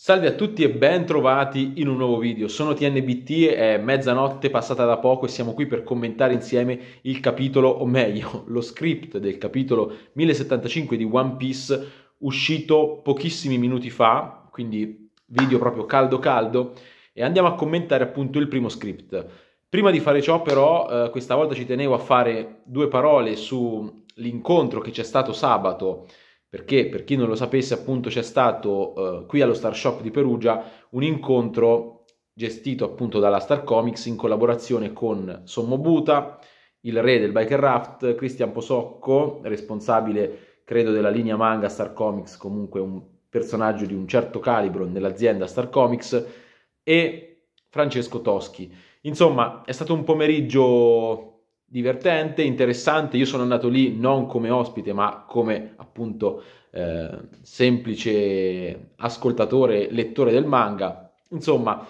Salve a tutti e ben trovati in un nuovo video, sono TNBT, è mezzanotte passata da poco e siamo qui per commentare insieme il capitolo, o meglio, lo script del capitolo 1075 di One Piece uscito pochissimi minuti fa, quindi video proprio caldo caldo, e andiamo a commentare appunto il primo script. Prima di fare ciò però, eh, questa volta ci tenevo a fare due parole sull'incontro che c'è stato sabato perché per chi non lo sapesse appunto c'è stato eh, qui allo Star Shop di Perugia un incontro gestito appunto dalla Star Comics in collaborazione con Sommo Buta, il re del biker raft, Cristian Posocco, responsabile credo della linea manga Star Comics, comunque un personaggio di un certo calibro nell'azienda Star Comics e Francesco Toschi. Insomma, è stato un pomeriggio divertente, interessante. Io sono andato lì non come ospite, ma come appunto eh, semplice ascoltatore, lettore del manga. Insomma,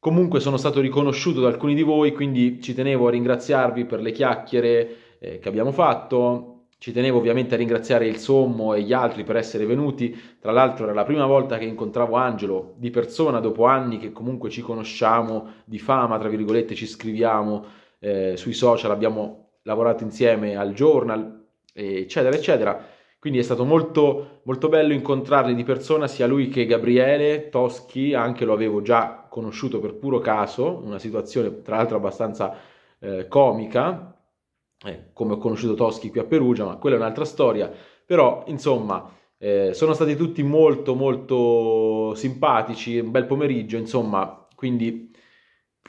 comunque sono stato riconosciuto da alcuni di voi, quindi ci tenevo a ringraziarvi per le chiacchiere eh, che abbiamo fatto. Ci tenevo ovviamente a ringraziare il Sommo e gli altri per essere venuti. Tra l'altro era la prima volta che incontravo Angelo di persona dopo anni che comunque ci conosciamo di fama, tra virgolette, ci scriviamo eh, sui social abbiamo lavorato insieme al journal, eccetera, eccetera. Quindi è stato molto, molto bello incontrarli di persona, sia lui che Gabriele Toschi, anche lo avevo già conosciuto per puro caso, una situazione tra l'altro abbastanza eh, comica, eh, come ho conosciuto Toschi qui a Perugia, ma quella è un'altra storia. Però, insomma, eh, sono stati tutti molto, molto simpatici, un bel pomeriggio, insomma, quindi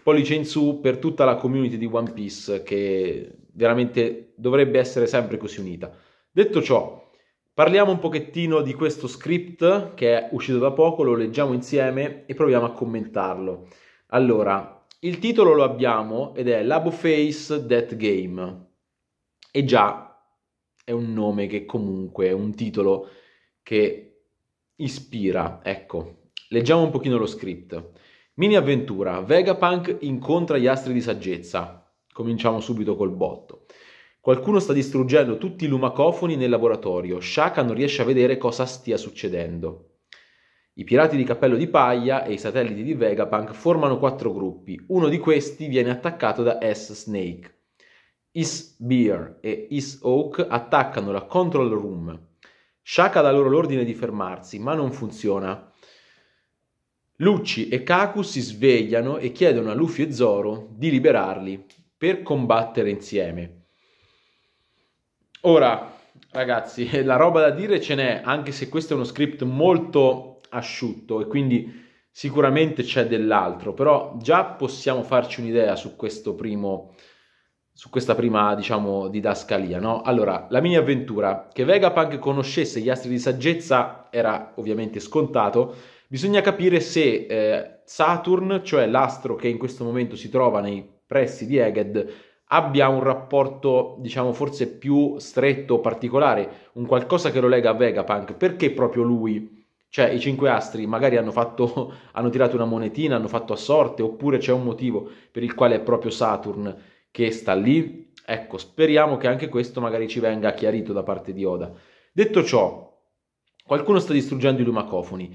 pollice in su per tutta la community di One Piece che veramente dovrebbe essere sempre così unita. Detto ciò, parliamo un pochettino di questo script che è uscito da poco, lo leggiamo insieme e proviamo a commentarlo. Allora, il titolo lo abbiamo ed è Labo Face Death Game. E già è un nome che comunque è un titolo che ispira, ecco. Leggiamo un pochino lo script. Mini avventura, Vegapunk incontra gli astri di saggezza. Cominciamo subito col botto. Qualcuno sta distruggendo tutti i lumacofoni nel laboratorio. Shaka non riesce a vedere cosa stia succedendo. I pirati di cappello di paglia e i satelliti di Vegapunk formano quattro gruppi. Uno di questi viene attaccato da S. Snake. Is Beer e Is Oak attaccano la control room. Shaka dà loro l'ordine di fermarsi, ma non funziona. Lucci e Kaku si svegliano e chiedono a Luffy e Zoro di liberarli per combattere insieme. Ora, ragazzi, la roba da dire ce n'è, anche se questo è uno script molto asciutto e quindi sicuramente c'è dell'altro, però già possiamo farci un'idea su questo primo su questa prima, diciamo, didascalia, no? Allora, la mini avventura. Che Vegapunk conoscesse gli astri di saggezza era ovviamente scontato. Bisogna capire se eh, Saturn, cioè l'astro che in questo momento si trova nei pressi di Eged, abbia un rapporto, diciamo, forse più stretto, particolare, un qualcosa che lo lega a Vegapunk. Perché proprio lui? Cioè, i cinque astri magari hanno, fatto, hanno tirato una monetina, hanno fatto a sorte, oppure c'è un motivo per il quale è proprio Saturn che sta lì. Ecco, speriamo che anche questo magari ci venga chiarito da parte di Oda. Detto ciò, qualcuno sta distruggendo i lumacofoni.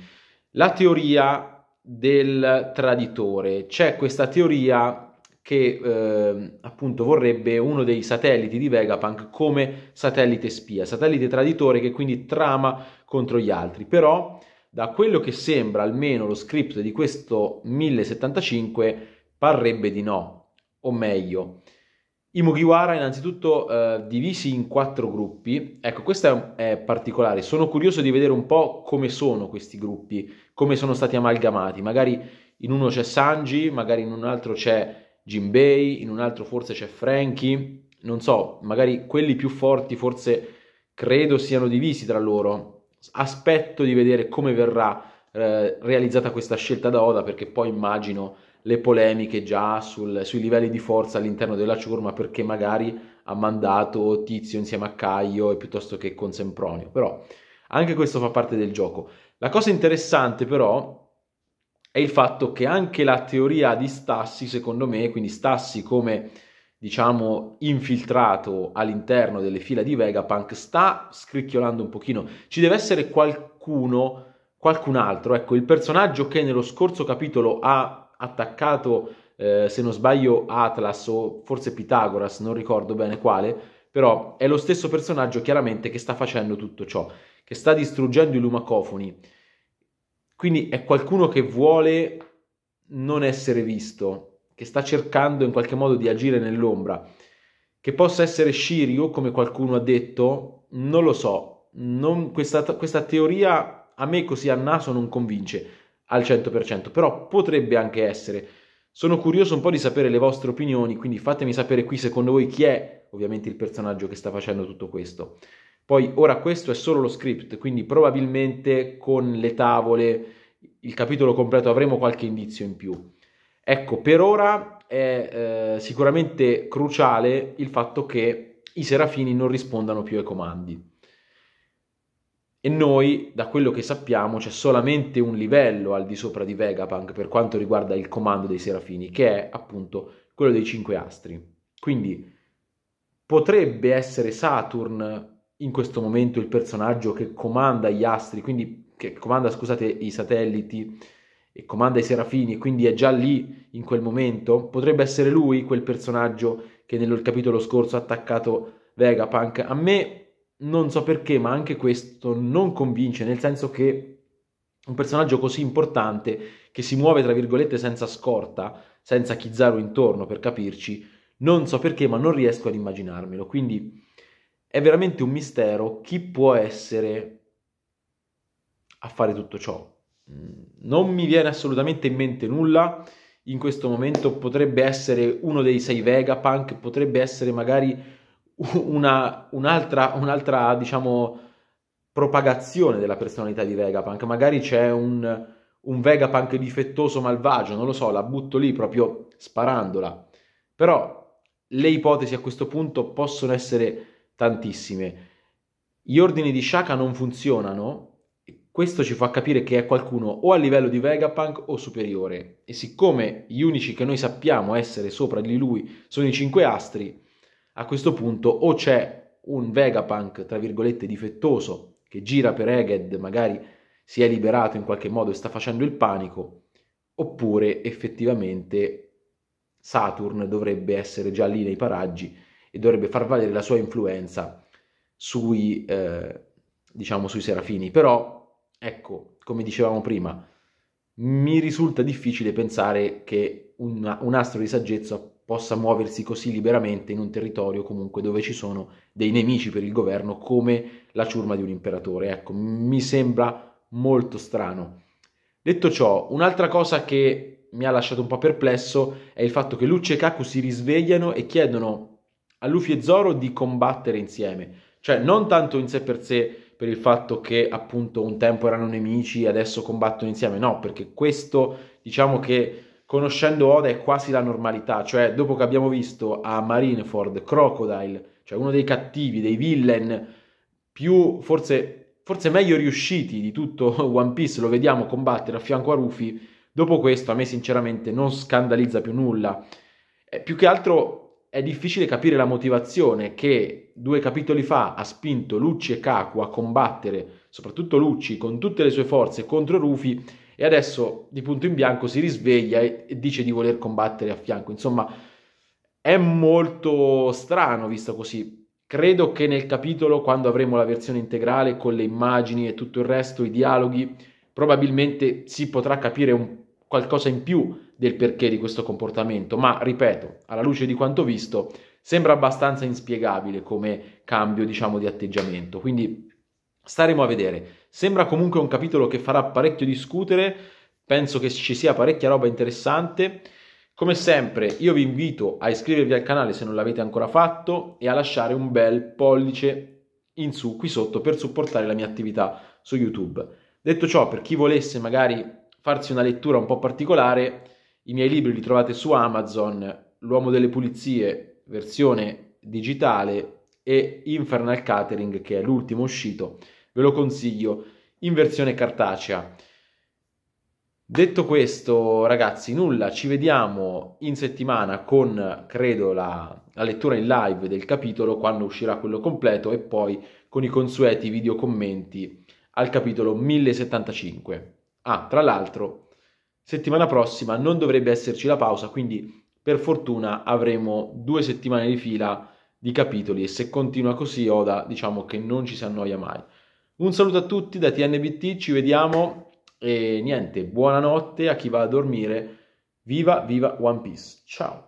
La teoria del traditore. C'è questa teoria che eh, appunto vorrebbe uno dei satelliti di Vegapunk come satellite spia, satellite traditore che quindi trama contro gli altri. Però da quello che sembra almeno lo script di questo 1075 parrebbe di no, o meglio, i Mugiwara innanzitutto eh, divisi in quattro gruppi, ecco questo è, è, particolare, sono curioso di vedere un po' come sono questi gruppi, come sono stati amalgamati, magari in uno c'è Sanji, magari in un altro c'è Jinbei, in un altro forse c'è Franky, non so, magari quelli più forti forse credo siano divisi tra loro, aspetto di vedere come verrà eh, realizzata questa scelta da Oda perché poi immagino le polemiche già sul, sui livelli di forza all'interno della ciurma perché magari ha mandato Tizio insieme a Caio piuttosto che con Sempronio, però anche questo fa parte del gioco. La cosa interessante però è il fatto che anche la teoria di Stassi, secondo me, quindi Stassi come diciamo infiltrato all'interno delle fila di Vegapunk sta scricchiolando un pochino. Ci deve essere qualcuno qualcun altro. Ecco, il personaggio che nello scorso capitolo ha attaccato, eh, se non sbaglio, Atlas o forse Pitagoras, non ricordo bene quale, però è lo stesso personaggio chiaramente che sta facendo tutto ciò, che sta distruggendo i lumacofoni. Quindi è qualcuno che vuole non essere visto, che sta cercando in qualche modo di agire nell'ombra. Che possa essere Shirio, come qualcuno ha detto, non lo so. Non, questa, questa teoria a me così a naso non convince al 100%, però potrebbe anche essere. Sono curioso un po' di sapere le vostre opinioni, quindi fatemi sapere qui secondo voi chi è ovviamente il personaggio che sta facendo tutto questo. Poi ora questo è solo lo script, quindi probabilmente con le tavole, il capitolo completo avremo qualche indizio in più. Ecco, per ora è eh, sicuramente cruciale il fatto che i serafini non rispondano più ai comandi e noi, da quello che sappiamo, c'è solamente un livello al di sopra di Vegapunk per quanto riguarda il comando dei serafini, che è appunto quello dei cinque astri. Quindi potrebbe essere Saturn in questo momento il personaggio che comanda gli astri, quindi che comanda, scusate, i satelliti e comanda i serafini, quindi è già lì in quel momento. Potrebbe essere lui quel personaggio che nel capitolo scorso ha attaccato Vegapunk. A me non so perché, ma anche questo non convince, nel senso che un personaggio così importante che si muove, tra virgolette, senza scorta, senza Kizaru intorno, per capirci, non so perché, ma non riesco ad immaginarmelo. Quindi è veramente un mistero chi può essere a fare tutto ciò. Mm, non mi viene assolutamente in mente nulla in questo momento potrebbe essere uno dei sei Vegapunk, potrebbe essere magari una, un'altra, un'altra, diciamo, propagazione della personalità di Vegapunk. Magari c'è un, un Vegapunk difettoso, malvagio, non lo so, la butto lì proprio sparandola. Però le ipotesi a questo punto possono essere tantissime. Gli ordini di Shaka non funzionano, questo ci fa capire che è qualcuno o a livello di Vegapunk o superiore. E siccome gli unici che noi sappiamo essere sopra di lui sono i cinque astri, a questo punto o c'è un Vegapunk, tra virgolette, difettoso, che gira per Eged, magari si è liberato in qualche modo e sta facendo il panico, oppure effettivamente Saturn dovrebbe essere già lì nei paraggi e dovrebbe far valere la sua influenza sui, eh, diciamo, sui serafini. Però, ecco, come dicevamo prima, mi risulta difficile pensare che una, un astro di saggezza possa muoversi così liberamente in un territorio comunque dove ci sono dei nemici per il governo come la ciurma di un imperatore. Ecco, mi sembra molto strano. Detto ciò, un'altra cosa che mi ha lasciato un po' perplesso è il fatto che Luce e Kaku si risvegliano e chiedono a Luffy e Zoro di combattere insieme. Cioè, non tanto in sé per sé per il fatto che appunto un tempo erano nemici e adesso combattono insieme, no, perché questo diciamo che conoscendo Oda è quasi la normalità, cioè dopo che abbiamo visto a Marineford Crocodile, cioè uno dei cattivi, dei villain più forse, forse meglio riusciti di tutto One Piece, lo vediamo combattere a fianco a Rufy, dopo questo a me sinceramente non scandalizza più nulla. Eh, più che altro è difficile capire la motivazione che due capitoli fa ha spinto Lucci e Kaku a combattere, soprattutto Lucci, con tutte le sue forze contro Rufy e adesso di punto in bianco si risveglia e, dice di voler combattere a fianco. Insomma, è molto strano visto così. Credo che nel capitolo, quando avremo la versione integrale con le immagini e tutto il resto, i dialoghi, probabilmente si potrà capire un, qualcosa in più del perché di questo comportamento. Ma ripeto, alla luce di quanto visto, sembra abbastanza inspiegabile come cambio, diciamo, di atteggiamento. Quindi staremo a vedere. Sembra comunque un capitolo che farà parecchio discutere, penso che ci sia parecchia roba interessante. Come sempre io vi invito a iscrivervi al canale se non l'avete ancora fatto e a lasciare un bel pollice in su qui sotto per supportare la mia attività su YouTube. Detto ciò, per chi volesse magari farsi una lettura un po' particolare, i miei libri li trovate su Amazon, L'uomo delle pulizie, versione digitale e Infernal Catering che è l'ultimo uscito ve lo consiglio in versione cartacea. Detto questo, ragazzi, nulla, ci vediamo in settimana con, credo, la, la, lettura in live del capitolo quando uscirà quello completo e poi con i consueti video commenti al capitolo 1075. Ah, tra l'altro, settimana prossima non dovrebbe esserci la pausa, quindi per fortuna avremo due settimane di fila di capitoli e se continua così Oda diciamo che non ci si annoia mai. Un saluto a tutti da TNBT, ci vediamo e niente, buonanotte a chi va a dormire. Viva, viva One Piece. Ciao.